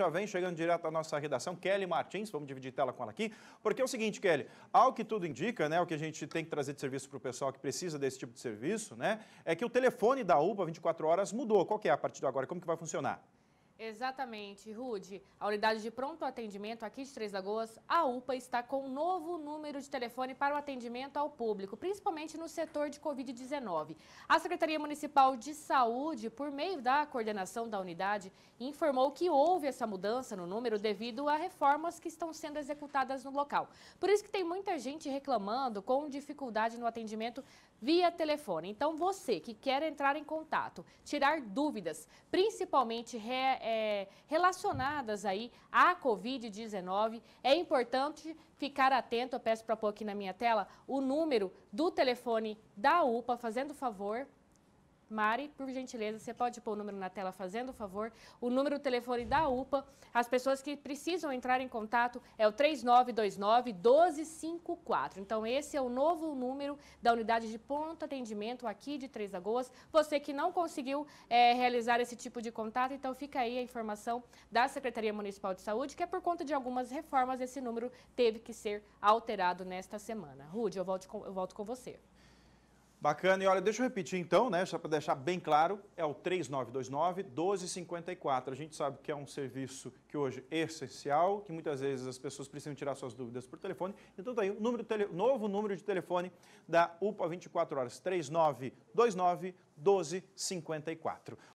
Já vem chegando direto à nossa redação, Kelly Martins, vamos dividir tela com ela aqui, porque é o seguinte, Kelly, ao que tudo indica, né, o que a gente tem que trazer de serviço para o pessoal que precisa desse tipo de serviço, né, é que o telefone da UPA 24 horas mudou. Qual que é a partir de agora? Como que vai funcionar? Exatamente, Rude. A unidade de pronto atendimento aqui de Três Lagoas, a UPA, está com um novo número de telefone para o atendimento ao público, principalmente no setor de Covid-19. A Secretaria Municipal de Saúde, por meio da coordenação da unidade, informou que houve essa mudança no número devido a reformas que estão sendo executadas no local. Por isso que tem muita gente reclamando com dificuldade no atendimento via telefone. Então, você que quer entrar em contato, tirar dúvidas, principalmente... Re é, relacionadas aí à Covid-19. É importante ficar atento, eu peço para pôr aqui na minha tela, o número do telefone da UPA, fazendo favor, Mari, por gentileza, você pode pôr o número na tela fazendo o favor. O número do telefone da UPA, as pessoas que precisam entrar em contato é o 3929 1254. Então, esse é o novo número da unidade de ponto atendimento aqui de Três Lagoas. Você que não conseguiu é, realizar esse tipo de contato, então fica aí a informação da Secretaria Municipal de Saúde, que é por conta de algumas reformas, esse número teve que ser alterado nesta semana. Rude, eu eu volto com você. Bacana, e olha, deixa eu repetir então, né, só para deixar bem claro, é o 3929-1254. A gente sabe que é um serviço que hoje é essencial, que muitas vezes as pessoas precisam tirar suas dúvidas por telefone. Então tá aí o número novo número de telefone da UPA 24 horas, 3929-1254.